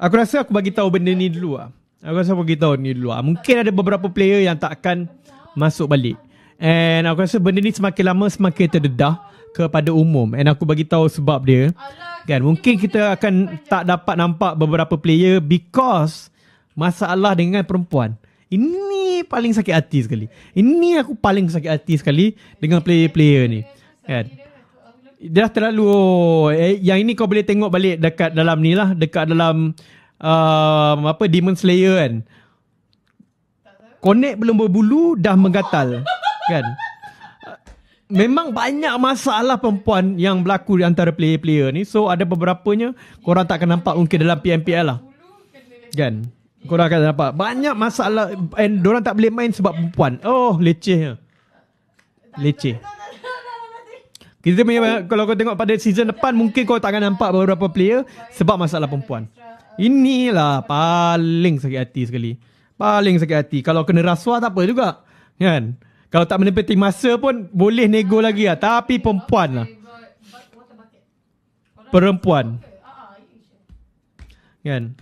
Aku rasa aku bagi tahu benda ni dulu lah. Aku rasa aku bagi tahu ni dulu lah. Mungkin ada beberapa player yang tak akan masuk balik. And aku rasa benda ni semakin lama semakin terdedah kepada umum. And aku bagi tahu sebab dia. Kan? Mungkin kita akan tak dapat nampak beberapa player because masalah dengan perempuan. Ini paling sakit hati sekali. Ini aku paling sakit hati sekali dengan player-player ni. Kan? dia dah terlalu eh, yang ini kau boleh tengok balik dekat dalam ni lah dekat dalam um, apa Demon Slayer kan connect belum berbulu dah menggatal kan uh, Memang banyak masalah perempuan yang berlaku di antara player-player ni. So ada beberapanya korang tak akan nampak mungkin dalam PMPL lah. Kan? Korang akan nampak. Banyak masalah and diorang tak boleh main sebab perempuan. Oh, Leceh. leceh. Kita punya kalau kau tengok pada season depan mungkin kau tak akan nampak beberapa player sebab masalah perempuan. Inilah paling sakit hati sekali. Paling sakit hati. Kalau kena rasuah tak apa juga. Kan? Kalau tak menepati masa pun boleh nego lagi lah. Tapi perempuan lah. Perempuan. Kan?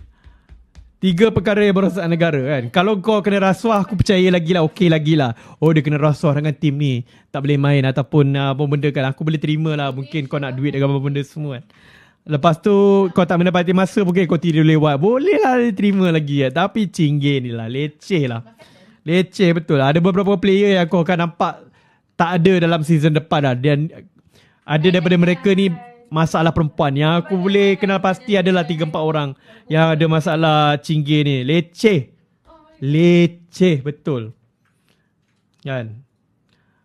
Tiga perkara yang berosak negara kan Kalau kau kena rasuah Aku percaya lagi lah Okay lagi lah Oh dia kena rasuah dengan tim ni Tak boleh main Ataupun uh, apa benda kan Aku boleh terima lah Mungkin kau nak duit Dengan apa benda semua kan Lepas tu kau tak mendapati masa Mungkin kau tidur lewat Boleh lah dia terima lagi ya. Tapi cinggir ni lah Leceh lah Leceh betul lah Ada beberapa player yang kau akan nampak Tak ada dalam season depan lah Dan Ada daripada mereka ni masalah perempuan yang aku boleh kenal pasti adalah tiga empat orang yang ada masalah cinggir ni. Leceh. Oh, Leceh betul. Kan?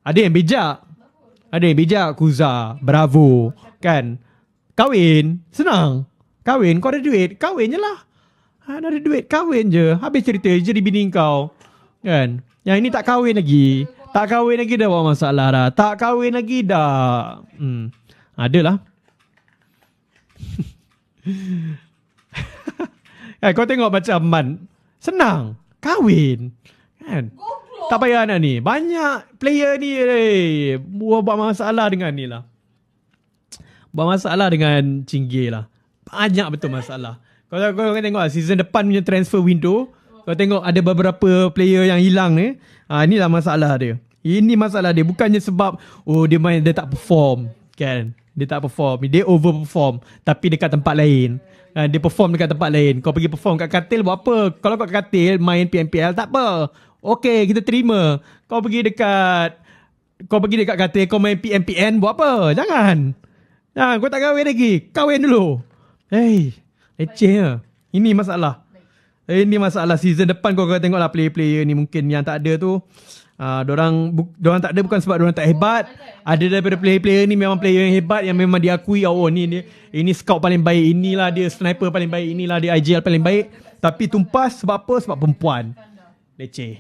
Ada yang bijak. Ada yang bijak, Kuza. Bravo. Kan? Kawin. Senang. Kawin, kau ada duit. Kawin je lah. Ha, ada duit, kawin je. Habis cerita, jadi bini kau. Kan? Yang ini tak kawin lagi. Tak kahwin lagi dah buat masalah dah. Tak kahwin lagi dah. Hmm. Adalah eh, kau tengok macam Man. Senang. Kahwin. Kan? Goblo. Tak payah nak ni. Banyak player ni. Eh, buah buat masalah dengan ni lah. Buat masalah dengan Cinggi lah. Banyak betul masalah. Kau, kau, kau tengok lah, season depan punya transfer window. Kau tengok ada beberapa player yang hilang ni. Eh. Ha, ah, inilah masalah dia. Ini masalah dia. Bukannya sebab oh dia main dia tak perform. Kan? Dia tak perform Dia over perform Tapi dekat tempat lain uh, Dia perform dekat tempat lain Kau pergi perform kat katil Buat apa Kalau kau kat katil Main PMPL Tak apa Okay kita terima Kau pergi dekat Kau pergi dekat katil Kau main PMPN Buat apa Jangan nah, Kau tak kahwin lagi Kahwin dulu Hei Leceh Ini masalah Eh, ini masalah season depan kau kena tengoklah player-player ni mungkin yang tak ada tu. Ah uh, orang bu- orang tak ada bukan sebab orang tak hebat. Ada daripada player-player ni memang player yang hebat yang memang diakui oh, oh ni ni ini scout paling baik inilah dia sniper paling baik inilah dia IGL paling baik tapi tumpas sebab apa sebab perempuan. Leceh.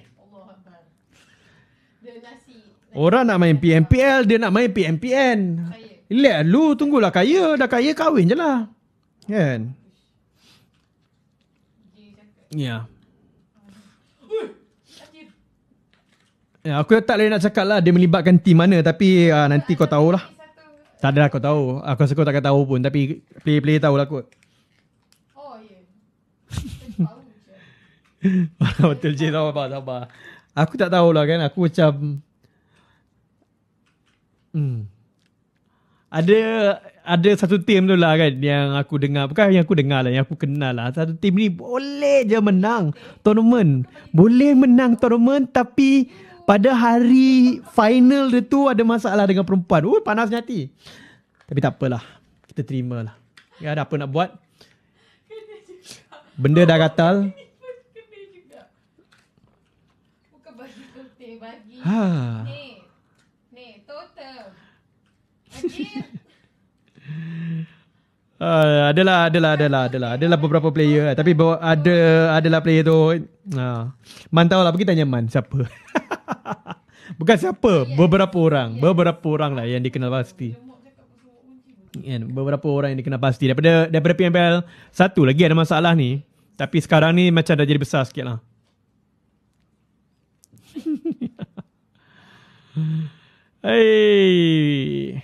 Orang nak main PMPL dia nak main PMPN. Lihat lu tunggulah kaya dah kaya kahwin je lah. Kan? Yeah. Ya, Ya, aku tak boleh nak cakap lah dia melibatkan tim mana tapi uh, nanti kau tahulah. Tak ada lah kau tahu. Aku rasa kau takkan tahu pun tapi play-play lah kot. Oh, ya. Yeah. Betul je, apa apa. Aku tak tahulah kan. Aku macam... Hmm ada ada satu tim tu lah kan yang aku dengar bukan yang aku dengar lah yang aku kenal lah satu tim ni boleh je menang tournament boleh menang tournament tapi pada hari final dia tu ada masalah dengan perempuan oh panas hati tapi tak apalah kita terima lah ya ada apa nak buat benda dah gatal Ha. Ni, ni, total. Uh, adalah adalah adalah adalah adalah beberapa player lah. tapi bawa, ada adalah player tu uh. man tahu lah pergi tanya man siapa bukan siapa beberapa orang beberapa orang lah yang dikenal pasti yeah, kan, beberapa orang yang dikenal pasti daripada daripada PML satu lagi ada masalah ni tapi sekarang ni macam dah jadi besar sikit lah hey.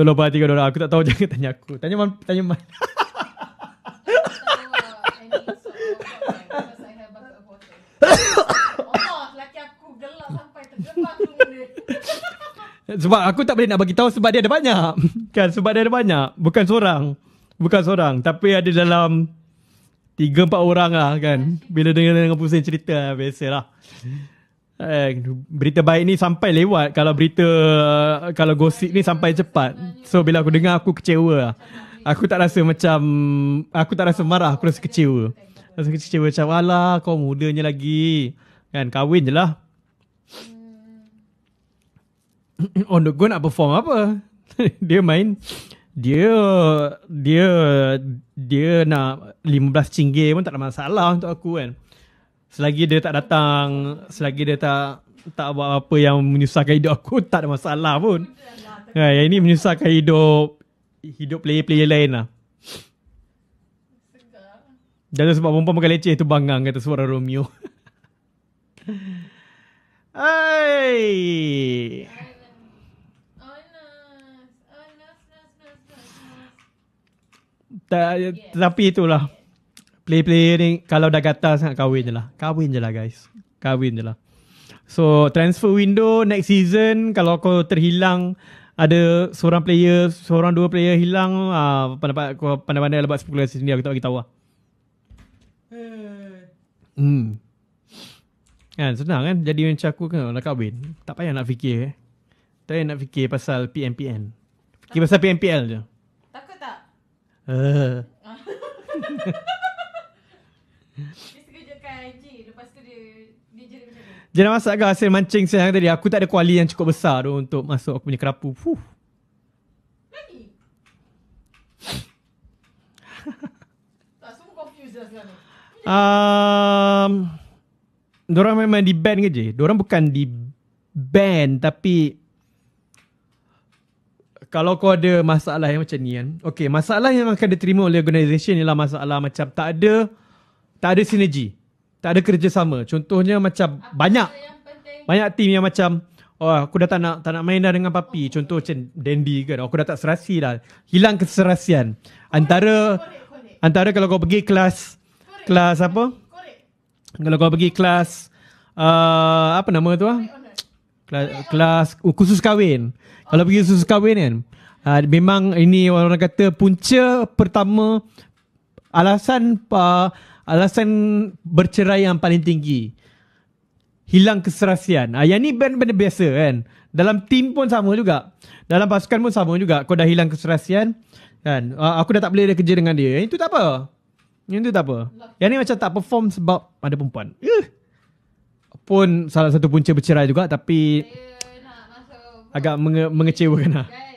Tolong perhatikan diorang Aku tak tahu jangan tanya aku Tanya man Tanya man Sebab aku tak boleh nak bagi tahu sebab dia ada banyak. Kan sebab dia ada banyak, bukan seorang. Bukan seorang, tapi ada dalam tiga empat orang lah kan. Bila dengar dengan pusing cerita lah, biasalah. Eh, berita baik ni sampai lewat kalau berita kalau gosip ni sampai cepat. So bila aku dengar aku kecewa. Lah. Aku tak rasa macam aku tak rasa marah, aku rasa kecewa. Rasa kecewa macam alah kau mudanya lagi. Kan kahwin je lah. On the go nak perform apa? dia main dia dia dia nak 15 cinggir pun tak ada masalah untuk aku kan. Selagi dia tak datang, selagi dia tak tak buat apa yang menyusahkan hidup aku, tak ada masalah pun. Ha, yang ini menyusahkan hidup hidup player-player lain lah. Dan sebab perempuan makan leceh tu bangang kata suara Romeo. Hai. Tapi itulah. Yeah. Player-player ni kalau dah gatal sangat kahwin je lah. Kahwin je lah guys. Kahwin je lah. So transfer window next season kalau kau terhilang ada seorang player, seorang dua player hilang uh, ah, pandai-pandai kau pandai-pandai lebat buat spekulasi sendiri aku tak bagi tahu lah. Hmm. Kan senang kan jadi macam aku kan nak kahwin. Tak payah nak fikir eh. Tak payah nak fikir pasal PnPN. Fikir tak pasal PMPL je. Takut tak? Uh. Dia nak masak ke hasil mancing saya tadi? Aku tak ada kuali yang cukup besar tu untuk masuk aku punya kerapu. Fuh. tak semua confused lah sekarang. Um, diorang memang di band ke je? Diorang bukan di band tapi kalau kau ada masalah yang macam ni kan. Okay, masalah yang akan diterima oleh organisasi ni lah masalah macam tak ada tak ada sinergi. Tak ada kerjasama. Contohnya macam Apa banyak banyak tim yang macam oh aku dah tak nak tak nak main dah dengan papi. Oh. Contoh macam Dandy kan. Aku dah tak serasi dah. Hilang keserasian. Korek, antara korek, korek. antara kalau kau pergi kelas kelas apa? Korek. Kalau kau pergi kelas uh, apa nama tu ah? Kelas, kelas uh, oh, khusus kahwin. Oh. Kalau pergi khusus kahwin kan. Uh, memang ini orang kata punca pertama alasan uh, alasan bercerai yang paling tinggi. Hilang keserasian. Ah, yang ni band benda biasa kan. Dalam tim pun sama juga. Dalam pasukan pun sama juga. Kau dah hilang keserasian. Kan? Ah, aku dah tak boleh kerja dengan dia. Itu tak apa. Itu tak apa. Yang ni macam tak perform sebab ada perempuan. Eh. Pun salah satu punca bercerai juga. Tapi... Agak menge- mengecewakan lah.